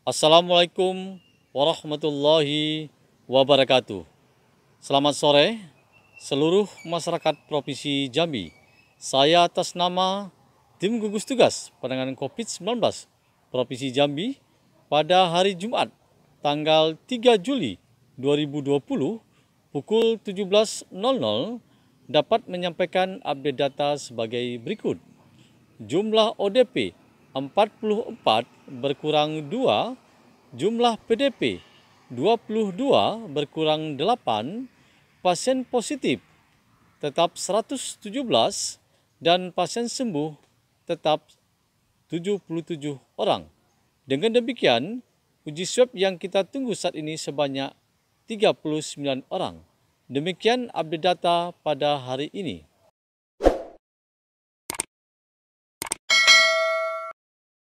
Assalamualaikum warahmatullahi wabarakatuh. Selamat sore seluruh masyarakat Provinsi Jambi. Saya atas nama tim gugus tugas penanganan COVID-19 Provinsi Jambi pada hari Jumat tanggal 3 Juli 2020 pukul 17.00 dapat menyampaikan update data sebagai berikut. Jumlah ODP 44 berkurang 2 jumlah PDP 22 berkurang 8 pasien positif tetap 117 dan pasien sembuh tetap 77 orang. Dengan demikian, uji swab yang kita tunggu saat ini sebanyak 39 orang. Demikian update data pada hari ini.